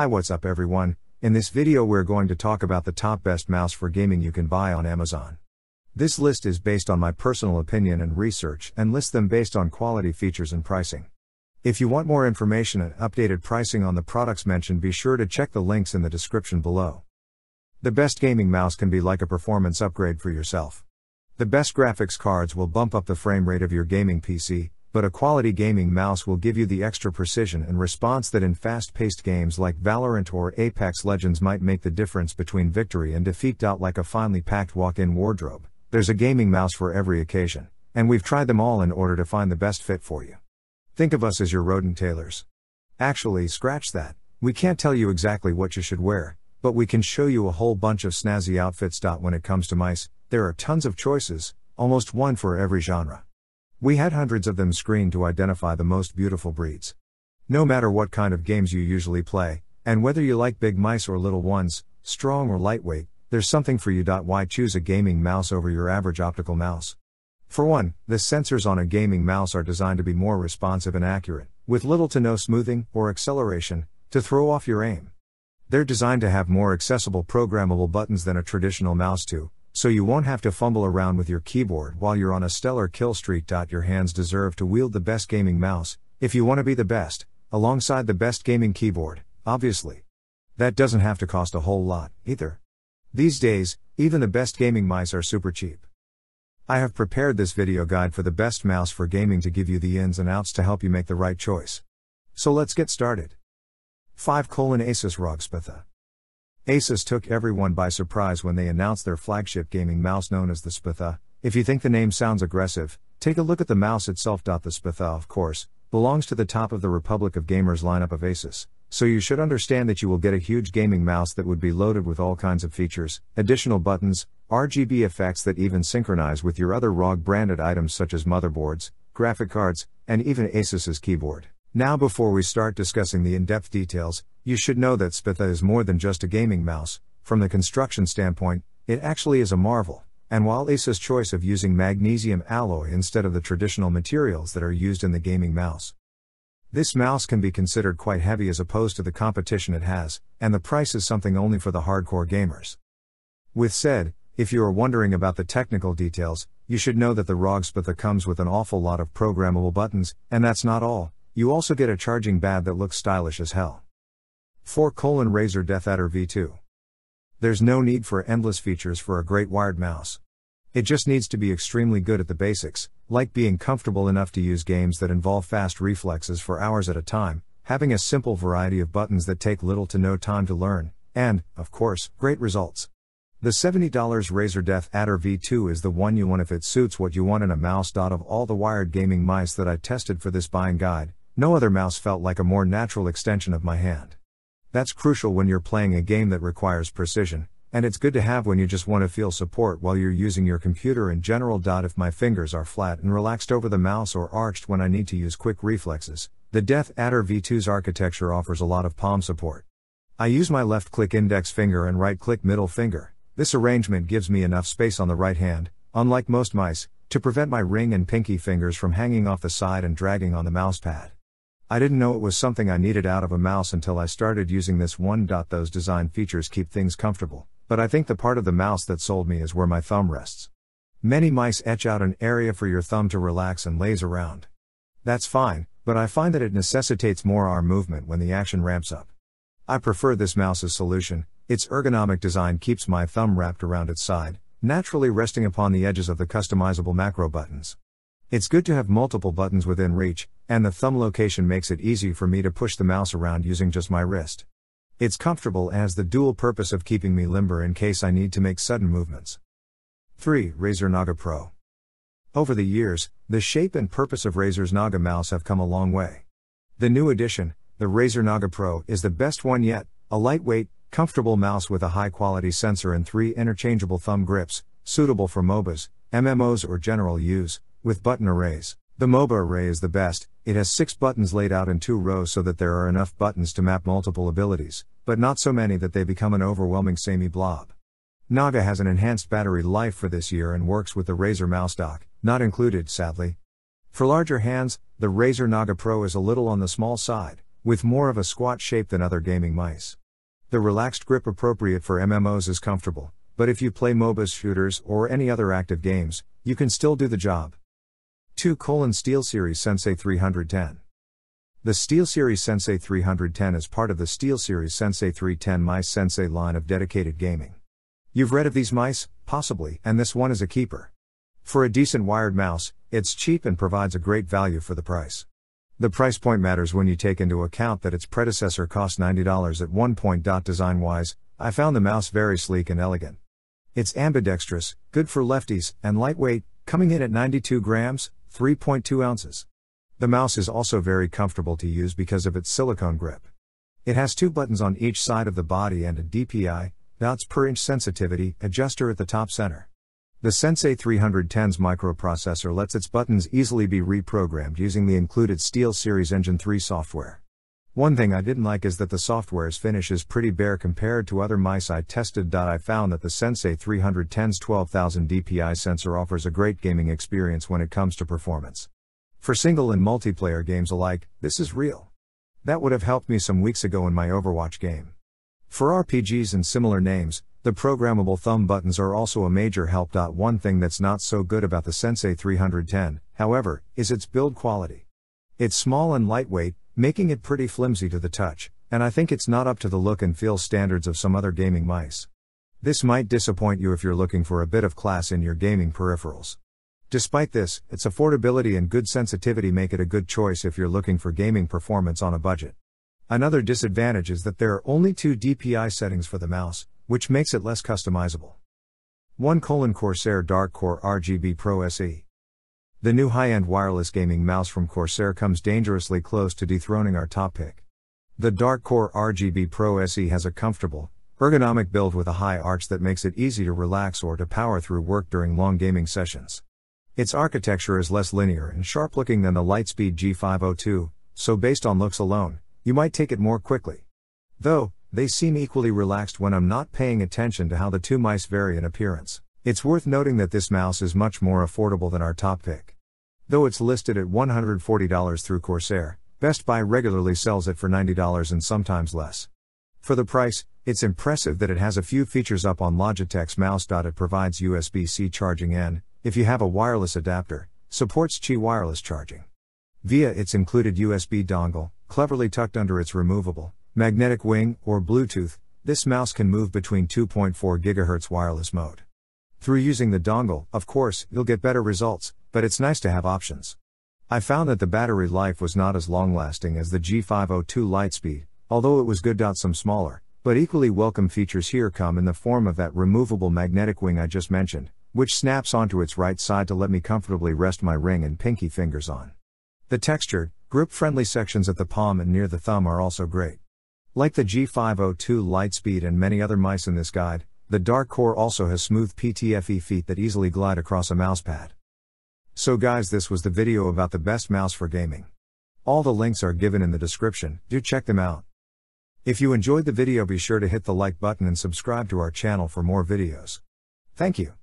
Hi what's up everyone, in this video we're going to talk about the top best mouse for gaming you can buy on Amazon. This list is based on my personal opinion and research and lists them based on quality features and pricing. If you want more information and updated pricing on the products mentioned be sure to check the links in the description below. The best gaming mouse can be like a performance upgrade for yourself. The best graphics cards will bump up the frame rate of your gaming PC, but a quality gaming mouse will give you the extra precision and response that in fast paced games like Valorant or Apex Legends might make the difference between victory and defeat. Like a finely packed walk in wardrobe, there's a gaming mouse for every occasion, and we've tried them all in order to find the best fit for you. Think of us as your rodent tailors. Actually, scratch that, we can't tell you exactly what you should wear, but we can show you a whole bunch of snazzy outfits. When it comes to mice, there are tons of choices, almost one for every genre. We had hundreds of them screened to identify the most beautiful breeds. No matter what kind of games you usually play, and whether you like big mice or little ones, strong or lightweight, there's something for you. Why choose a gaming mouse over your average optical mouse? For one, the sensors on a gaming mouse are designed to be more responsive and accurate, with little to no smoothing or acceleration, to throw off your aim. They're designed to have more accessible programmable buttons than a traditional mouse to, so you won't have to fumble around with your keyboard while you're on a stellar kill streak. Your hands deserve to wield the best gaming mouse, if you want to be the best, alongside the best gaming keyboard, obviously. That doesn't have to cost a whole lot, either. These days, even the best gaming mice are super cheap. I have prepared this video guide for the best mouse for gaming to give you the ins and outs to help you make the right choice. So let's get started. 5 colon Asus ROG Asus took everyone by surprise when they announced their flagship gaming mouse known as the Spitha. If you think the name sounds aggressive, take a look at the mouse itself. The Spitha, of course, belongs to the top of the Republic of Gamers lineup of Asus, so you should understand that you will get a huge gaming mouse that would be loaded with all kinds of features, additional buttons, RGB effects that even synchronize with your other ROG branded items such as motherboards, graphic cards, and even Asus's keyboard. Now, before we start discussing the in depth details, you should know that Spitha is more than just a gaming mouse, from the construction standpoint, it actually is a marvel. And while Asa's choice of using magnesium alloy instead of the traditional materials that are used in the gaming mouse, this mouse can be considered quite heavy as opposed to the competition it has, and the price is something only for the hardcore gamers. With said, if you are wondering about the technical details, you should know that the ROG Spitha comes with an awful lot of programmable buttons, and that's not all, you also get a charging bad that looks stylish as hell. 4 colon Razer Death Adder V2. There's no need for endless features for a great wired mouse. It just needs to be extremely good at the basics, like being comfortable enough to use games that involve fast reflexes for hours at a time, having a simple variety of buttons that take little to no time to learn, and, of course, great results. The $70 Razer Death Adder V2 is the one you want if it suits what you want in a mouse. Of all the wired gaming mice that I tested for this buying guide, no other mouse felt like a more natural extension of my hand. That's crucial when you're playing a game that requires precision, and it's good to have when you just want to feel support while you're using your computer in general. If my fingers are flat and relaxed over the mouse or arched when I need to use quick reflexes, the Death Adder V2's architecture offers a lot of palm support. I use my left click index finger and right click middle finger. This arrangement gives me enough space on the right hand, unlike most mice, to prevent my ring and pinky fingers from hanging off the side and dragging on the mousepad. I didn't know it was something I needed out of a mouse until I started using this one. Those design features keep things comfortable, but I think the part of the mouse that sold me is where my thumb rests. Many mice etch out an area for your thumb to relax and laze around. That's fine, but I find that it necessitates more arm movement when the action ramps up. I prefer this mouse's solution, its ergonomic design keeps my thumb wrapped around its side, naturally resting upon the edges of the customizable macro buttons. It's good to have multiple buttons within reach, and the thumb location makes it easy for me to push the mouse around using just my wrist. It's comfortable and has the dual purpose of keeping me limber in case I need to make sudden movements. 3. Razer Naga Pro. Over the years, the shape and purpose of Razer's Naga mouse have come a long way. The new addition, the Razer Naga Pro, is the best one yet, a lightweight, comfortable mouse with a high quality sensor and three interchangeable thumb grips, suitable for MOBAs, MMOs, or general use, with button arrays, the MOBA array is the best, it has six buttons laid out in two rows so that there are enough buttons to map multiple abilities, but not so many that they become an overwhelming samey blob. Naga has an enhanced battery life for this year and works with the Razer mouse dock, not included, sadly. For larger hands, the Razer Naga Pro is a little on the small side, with more of a squat shape than other gaming mice. The relaxed grip appropriate for MMOs is comfortable, but if you play MOBAs, shooters, or any other active games, you can still do the job. 2 colon SteelSeries Sensei 310. The SteelSeries Sensei 310 is part of the SteelSeries Sensei 310 mice Sensei line of dedicated gaming. You've read of these mice, possibly, and this one is a keeper. For a decent wired mouse, it's cheap and provides a great value for the price. The price point matters when you take into account that its predecessor cost $90 at one point. Design wise, I found the mouse very sleek and elegant. It's ambidextrous, good for lefties, and lightweight, coming in at 92 grams, 3.2 ounces. The mouse is also very comfortable to use because of its silicone grip. It has two buttons on each side of the body and a DPI, dots per inch sensitivity, adjuster at the top center. The Sensei 310's microprocessor lets its buttons easily be reprogrammed using the included Steel Series Engine 3 software. One thing I didn't like is that the software's finish is pretty bare compared to other mice I tested. I found that the Sensei 310's 12,000 dpi sensor offers a great gaming experience when it comes to performance. For single and multiplayer games alike, this is real. That would have helped me some weeks ago in my Overwatch game. For RPGs and similar names, the programmable thumb buttons are also a major help. One thing that's not so good about the Sensei 310, however, is its build quality. It's small and lightweight, making it pretty flimsy to the touch, and I think it's not up to the look and feel standards of some other gaming mice. This might disappoint you if you're looking for a bit of class in your gaming peripherals. Despite this, its affordability and good sensitivity make it a good choice if you're looking for gaming performance on a budget. Another disadvantage is that there are only two DPI settings for the mouse, which makes it less customizable. 1 Corsair Dark Core RGB Pro SE the new high end wireless gaming mouse from Corsair comes dangerously close to dethroning our top pick. The Dark Core RGB Pro SE has a comfortable, ergonomic build with a high arch that makes it easy to relax or to power through work during long gaming sessions. Its architecture is less linear and sharp looking than the Lightspeed G502, so based on looks alone, you might take it more quickly. Though, they seem equally relaxed when I'm not paying attention to how the two mice vary in appearance. It's worth noting that this mouse is much more affordable than our top pick. Though it's listed at $140 through Corsair, Best Buy regularly sells it for $90 and sometimes less. For the price, it's impressive that it has a few features up on Logitech's mouse. It provides USB C charging and, if you have a wireless adapter, supports Qi wireless charging. Via its included USB dongle, cleverly tucked under its removable, magnetic wing, or Bluetooth, this mouse can move between 2.4 GHz wireless mode. Through using the dongle, of course, you'll get better results, but it's nice to have options. I found that the battery life was not as long lasting as the G502 Lightspeed, although it was good. Some smaller, but equally welcome features here come in the form of that removable magnetic wing I just mentioned, which snaps onto its right side to let me comfortably rest my ring and pinky fingers on. The textured, grip friendly sections at the palm and near the thumb are also great. Like the G502 Lightspeed and many other mice in this guide, the Dark Core also has smooth PTFE feet that easily glide across a mousepad. So guys this was the video about the best mouse for gaming. All the links are given in the description, do check them out. If you enjoyed the video be sure to hit the like button and subscribe to our channel for more videos. Thank you.